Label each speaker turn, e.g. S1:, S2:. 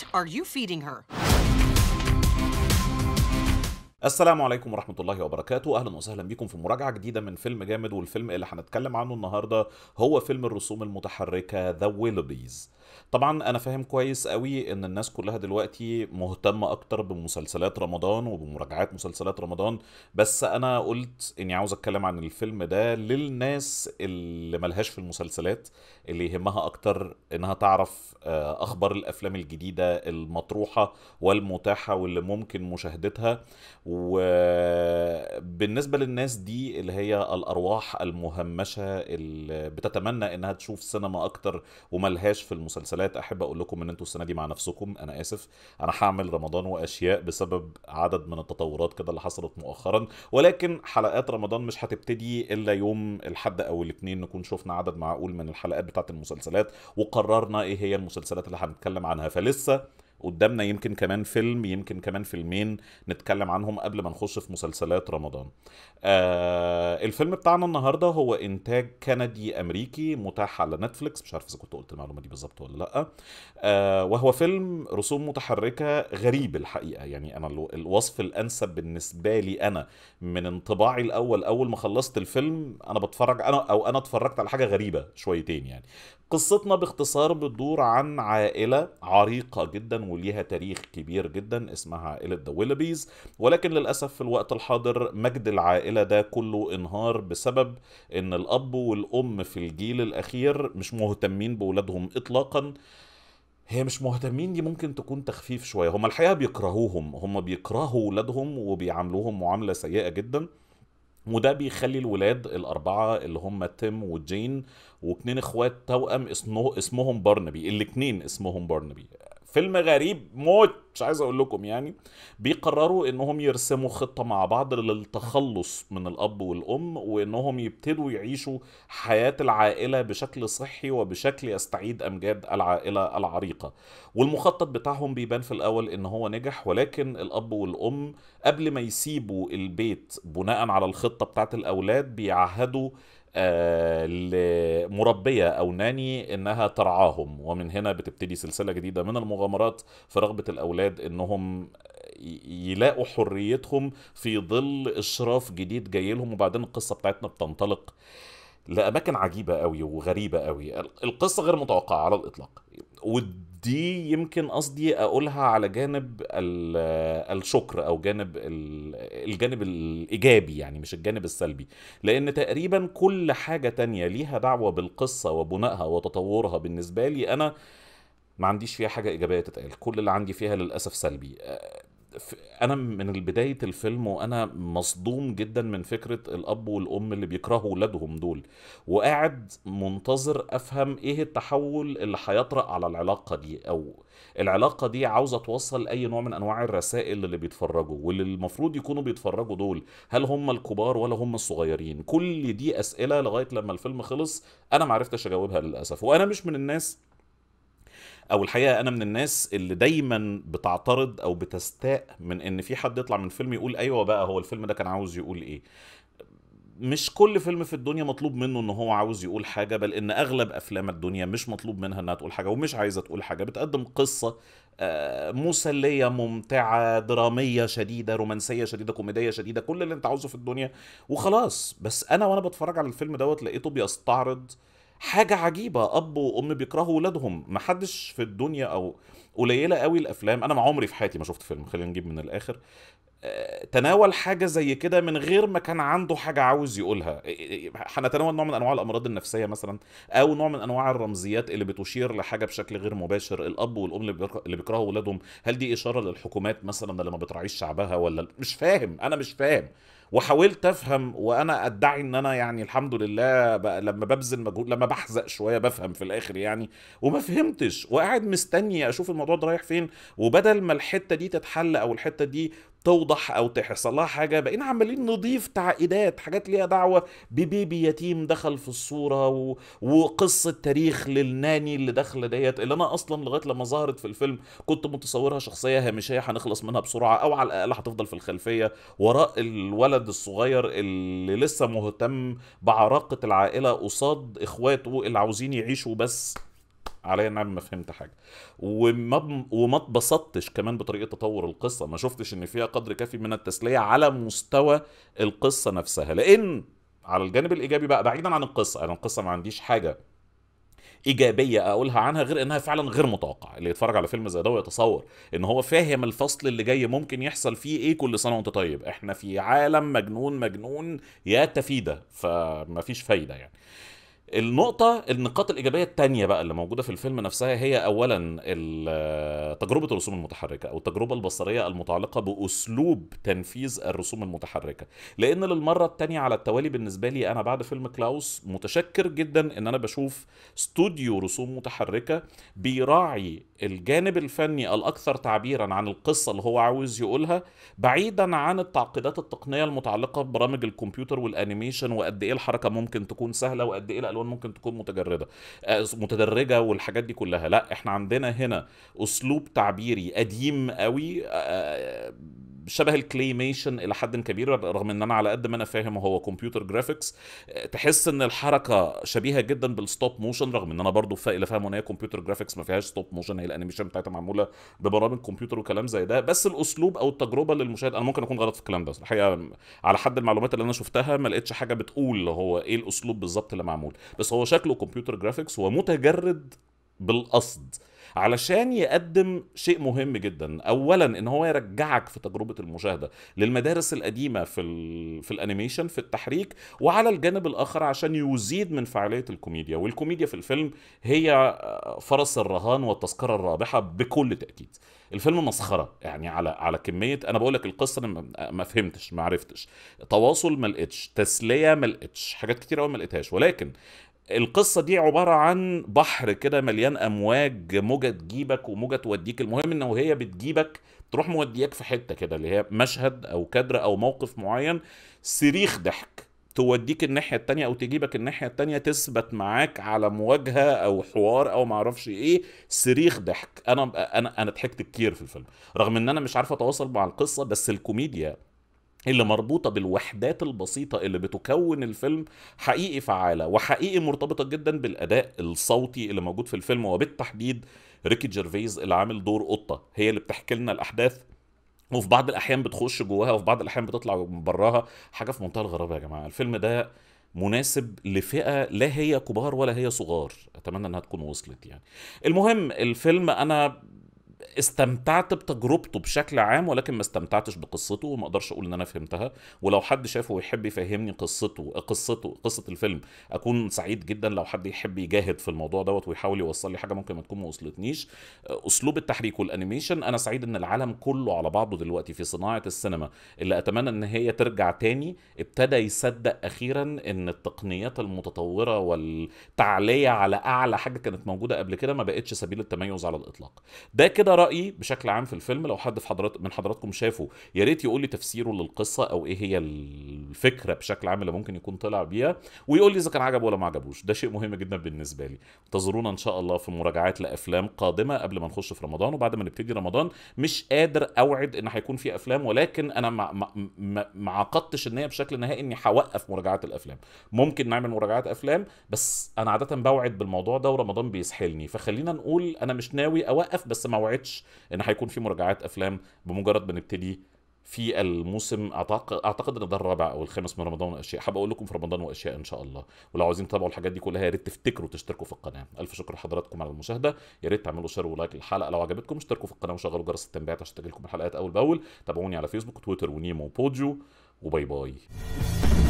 S1: What are you feeding her? السلام عليكم ورحمة الله وبركاته أهلا وسهلا بكم في مراجعة جديدة من فيلم جامد والفيلم اللي هنتكلم عنه النهاردة هو فيلم الرسوم المتحركة The Willoughbys طبعا انا فاهم كويس قوي ان الناس كلها دلوقتي مهتمه اكتر بمسلسلات رمضان وبمراجعات مسلسلات رمضان بس انا قلت اني عاوز اتكلم عن الفيلم ده للناس اللي ملهاش في المسلسلات اللي يهمها اكتر انها تعرف آه، اخبار الافلام الجديده المطروحه والمتاحه واللي ممكن مشاهدتها وبالنسبه للناس دي اللي هي الارواح المهمشه اللي بتتمنى انها تشوف سينما اكتر وملهاش في المسلسلات مسلسلات احب اقول لكم ان انتوا السنه دي مع نفسكم انا اسف انا هعمل رمضان واشياء بسبب عدد من التطورات كده اللي حصلت مؤخرا ولكن حلقات رمضان مش هتبتدي الا يوم الحد او الاثنين نكون شفنا عدد معقول من الحلقات بتاعه المسلسلات وقررنا ايه هي المسلسلات اللي هنتكلم عنها فلسه قدامنا يمكن كمان فيلم يمكن كمان فيلمين نتكلم عنهم قبل ما نخش في مسلسلات رمضان آه الفيلم بتاعنا النهارده هو انتاج كندي امريكي متاح على نتفليكس مش عارف اذا كنت قلت المعلومه دي بالظبط ولا لا آه وهو فيلم رسوم متحركه غريب الحقيقه يعني انا الوصف الانسب بالنسبه لي انا من انطباعي الاول اول ما خلصت الفيلم انا بتفرج انا او انا اتفرجت على حاجه غريبه شويتين يعني قصتنا باختصار بتدور عن عائله عريقه جدا وليها تاريخ كبير جدا اسمها عائلة ذا ويلبيز ولكن للأسف في الوقت الحاضر مجد العائلة ده كله انهار بسبب ان الأب والأم في الجيل الأخير مش مهتمين بولادهم إطلاقاً هي مش مهتمين دي ممكن تكون تخفيف شويه هما الحقيقه بيكرهوهم هما بيكرهوا ولادهم وبيعاملوهم معامله سيئه جدا وده بيخلي الولاد الأربعة اللي هم تيم وجين واتنين اخوات توأم اسمه اسمهم بارنبي الاتنين اسمهم بارنبي فيلم غريب موت مش عايز اقول لكم يعني بيقرروا انهم يرسموا خطه مع بعض للتخلص من الاب والام وانهم يبتدوا يعيشوا حياه العائله بشكل صحي وبشكل يستعيد امجاد العائله العريقه والمخطط بتاعهم بيبان في الاول ان هو نجح ولكن الاب والام قبل ما يسيبوا البيت بناء على الخطه بتاعت الاولاد بيعهدوا آه، لمربيه او ناني انها ترعاهم ومن هنا بتبتدي سلسله جديده من المغامرات في رغبه الاولاد انهم يلاقوا حريتهم في ظل اشراف جديد جاي لهم وبعدين القصه بتاعتنا بتنطلق لاماكن عجيبه قوي وغريبه قوي القصه غير متوقعه على الاطلاق دي يمكن قصدي اقولها على جانب الشكر او جانب الجانب الايجابي يعني مش الجانب السلبي لان تقريبا كل حاجه تانية ليها دعوه بالقصه وبنائها وتطورها بالنسبه لي انا ما عنديش فيها حاجه ايجابيه تتقال كل اللي عندي فيها للاسف سلبي انا من بدايه الفيلم وانا مصدوم جدا من فكره الاب والام اللي بيكرهوا ولادهم دول وقاعد منتظر افهم ايه التحول اللي هيطرأ على العلاقه دي او العلاقه دي عاوزه توصل اي نوع من انواع الرسائل اللي بيتفرجوا واللي المفروض يكونوا بيتفرجوا دول هل هم الكبار ولا هم الصغيرين كل دي اسئله لغايه لما الفيلم خلص انا ما عرفتش اجاوبها للاسف وانا مش من الناس او الحقيقه انا من الناس اللي دايما بتعترض او بتستاء من ان في حد يطلع من فيلم يقول ايوه بقى هو الفيلم ده كان عاوز يقول ايه مش كل فيلم في الدنيا مطلوب منه ان هو عاوز يقول حاجه بل ان اغلب افلام الدنيا مش مطلوب منها انها تقول حاجه ومش عايزه تقول حاجه بتقدم قصه آه، مسليه ممتعه دراميه شديده رومانسيه شديده كوميديه شديده كل اللي انت عاوزه في الدنيا وخلاص بس انا وانا بتفرج على الفيلم دوت لقيته بيستعرض حاجه عجيبه اب وام بيكرهوا ولادهم محدش في الدنيا او قليله قوي الافلام انا مع عمري في حياتي ما شفت فيلم خلينا نجيب من الاخر آه، تناول حاجه زي كده من غير ما كان عنده حاجه عاوز يقولها إيه، إيه، إيه، هنتناول نوع من انواع الامراض النفسيه مثلا او نوع من انواع الرمزيات اللي بتشير لحاجه بشكل غير مباشر الاب والام اللي بيكرهوا ولادهم هل دي اشاره للحكومات مثلا اللي ما بتراعيش شعبها ولا مش فاهم انا مش فاهم وحاولت افهم وانا ادعي ان انا يعني الحمد لله بقى لما ببذل مجهود لما بحزق شويه بفهم في الاخر يعني وما فهمتش وقاعد مستني اشوف الموضوع ده رايح فين وبدل ما الحته دي تتحل او الحته دي توضح او تحصل لها حاجه بقينا عمالين نضيف تعقيدات حاجات ليها دعوه ببيبي يتيم دخل في الصوره و... وقصه تاريخ للناني اللي داخله ديت اللي انا اصلا لغايه لما ظهرت في الفيلم كنت متصورها شخصيه هامشيه هنخلص منها بسرعه او على الاقل هتفضل في الخلفيه وراء الولد الولد الصغير اللي لسه مهتم بعراقه العائله قصاد اخواته اللي عاوزين يعيشوا بس عليا النعم ما فهمت حاجه وما وما اتبسطتش كمان بطريقه تطور القصه ما شفتش ان فيها قدر كافي من التسليه على مستوى القصه نفسها لان على الجانب الايجابي بقى بعيدا عن القصه انا القصه ما عنديش حاجه ايجابيه اقولها عنها غير انها فعلا غير متوقعه اللي يتفرج على فيلم زي ده ويتصور ان هو فاهم الفصل اللي جاي ممكن يحصل فيه ايه كل سنه وانت طيب احنا في عالم مجنون مجنون يا تفيده فمفيش فايده يعني النقطة النقاط الإيجابية التانية بقى اللي موجودة في الفيلم نفسها هي أولا آه، تجربة الرسوم المتحركة أو التجربة البصرية المتعلقة بأسلوب تنفيذ الرسوم المتحركة لأن للمرة التانية على التوالي بالنسبة لي أنا بعد فيلم كلاوس متشكر جدا إن أنا بشوف استوديو رسوم متحركة بيراعي الجانب الفني الأكثر تعبيرا عن القصة اللي هو عاوز يقولها بعيدا عن التعقيدات التقنية المتعلقة ببرامج الكمبيوتر والأنيميشن وقد إيه الحركة ممكن تكون سهلة وقد إيه الالوان ممكن تكون متجرده آه، متدرجه والحاجات دي كلها لا احنا عندنا هنا اسلوب تعبيري قديم قوي آه، آه، شبه الكليميشن الى حد كبير رغم ان انا على قد ما انا فاهم هو كمبيوتر جرافيكس تحس ان الحركه شبيهه جدا بالستوب موشن رغم ان انا برضو اللي فاهم ان هي كمبيوتر جرافيكس ما فيهاش ستوب موشن هي الانيميشن بتاعتها معموله ببرامج كمبيوتر وكلام زي ده بس الاسلوب او التجربه للمشاهد انا ممكن اكون غلط في الكلام ده الحقيقه على حد المعلومات اللي انا شفتها ما لقيتش حاجه بتقول هو ايه الاسلوب بالظبط اللي معمول بس هو شكله كمبيوتر جرافيكس ومتجرد بالقصد علشان يقدم شيء مهم جدا اولا ان هو يرجعك في تجربه المشاهده للمدارس القديمه في في الانيميشن في التحريك وعلى الجانب الاخر عشان يزيد من فعاليه الكوميديا والكوميديا في الفيلم هي آه، فرس الرهان والتذكره الرابحه بكل تاكيد الفيلم مسخره يعني على على كميه انا بقول لك القصه انا ما فهمتش ما عرفتش تواصل ما لقيتش تسليه ما لقيتش حاجات كتير قوي ما لقيتهاش ولكن القصة دي عبارة عن بحر كده مليان أمواج موجة تجيبك وموجة توديك المهم إنه هي بتجيبك تروح مودياك في حتة كده اللي هي مشهد أو كادر أو موقف معين صريخ ضحك توديك الناحية التانية أو تجيبك الناحية التانية تثبت معاك على مواجهة أو حوار أو معرفش إيه صريخ ضحك أنا أنا أنا ضحكت كتير في الفيلم رغم إن أنا مش عارف أتواصل مع القصة بس الكوميديا اللي مربوطة بالوحدات البسيطة اللي بتكون الفيلم حقيقي فعالة وحقيقي مرتبطة جدا بالأداء الصوتي اللي موجود في الفيلم وبالتحديد ريكي جيرفيز اللي عامل دور قطة هي اللي بتحكي لنا الأحداث وفي بعض الأحيان بتخش جواها وفي بعض الأحيان بتطلع براها حاجة في منتهى الغرابة يا جماعة الفيلم ده مناسب لفئه لا هي كبار ولا هي صغار اتمنى انها تكون وصلت يعني المهم الفيلم انا استمتعت بتجربته بشكل عام ولكن ما استمتعتش بقصته وما اقدرش اقول ان انا فهمتها ولو حد شافه ويحب يفهمني قصته قصته قصه الفيلم اكون سعيد جدا لو حد يحب يجاهد في الموضوع دوت ويحاول يوصل لي حاجه ممكن ما تكون ما وصلتنيش اسلوب التحريك والانيميشن انا سعيد ان العالم كله على بعضه دلوقتي في صناعه السينما اللي اتمنى ان هي ترجع تاني ابتدى يصدق اخيرا ان التقنيات المتطوره والتعليه على اعلى حاجه كانت موجوده قبل كده ما بقتش سبيل التميز على الاطلاق ده كده رايي بشكل عام في الفيلم لو حد في حضرات من حضراتكم شافه يا ريت يقول لي تفسيره للقصه او ايه هي الفكره بشكل عام اللي ممكن يكون طلع بيها ويقول لي اذا كان عجبه ولا ما عجبوش ده شيء مهم جدا بالنسبه لي انتظرونا ان شاء الله في مراجعات لافلام قادمه قبل ما نخش في رمضان وبعد ما نبتدي رمضان مش قادر اوعد ان هيكون في افلام ولكن انا ما عقدتش النيه بشكل نهائي اني هوقف مراجعات الافلام ممكن نعمل مراجعات افلام بس انا عاده بوعد بالموضوع ده ورمضان بيسحلني فخلينا نقول انا مش ناوي اوقف بس ما وعدش ان هيكون في مراجعات افلام بمجرد ما نبتدي في الموسم أعتقد, أعتقد أن ده الرابع أو الخامس من رمضان وأشياء حابب أقول لكم في رمضان وأشياء إن شاء الله ولو عاوزين تتابعوا الحاجات دي كلها يا ريت تفتكروا تشتركوا في القناة ألف شكر لحضراتكم على المشاهدة يا ريت تعملوا شير ولايك للحلقة لو عجبتكم اشتركوا في القناة وشغلوا جرس التنبيهات عشان تجيلكم الحلقات أول بأول تابعوني على فيسبوك وتويتر ونيمو وبوديو وباي باي